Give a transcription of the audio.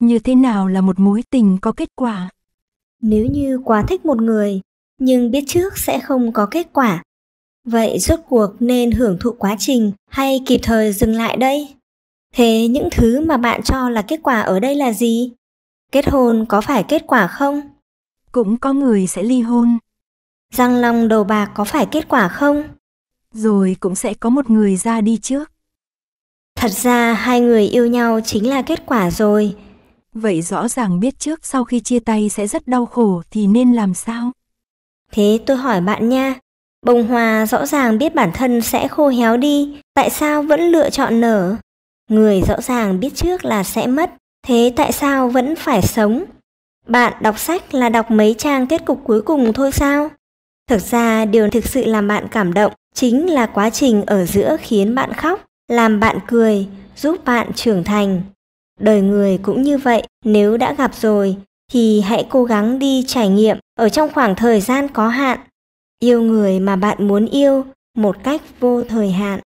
Như thế nào là một mối tình có kết quả? Nếu như quá thích một người, nhưng biết trước sẽ không có kết quả, vậy rốt cuộc nên hưởng thụ quá trình hay kịp thời dừng lại đây? Thế những thứ mà bạn cho là kết quả ở đây là gì? Kết hôn có phải kết quả không? Cũng có người sẽ ly hôn. Răng long đầu bạc có phải kết quả không? Rồi cũng sẽ có một người ra đi trước. Thật ra hai người yêu nhau chính là kết quả rồi, vậy rõ ràng biết trước sau khi chia tay sẽ rất đau khổ thì nên làm sao? Thế tôi hỏi bạn nha, bông hoa rõ ràng biết bản thân sẽ khô héo đi, tại sao vẫn lựa chọn nở? Người rõ ràng biết trước là sẽ mất, thế tại sao vẫn phải sống? Bạn đọc sách là đọc mấy trang kết cục cuối cùng thôi sao? Thực ra điều thực sự làm bạn cảm động chính là quá trình ở giữa khiến bạn khóc, làm bạn cười, giúp bạn trưởng thành đời người cũng như vậy nếu đã gặp rồi thì hãy cố gắng đi trải nghiệm ở trong khoảng thời gian có hạn yêu người mà bạn muốn yêu một cách vô thời hạn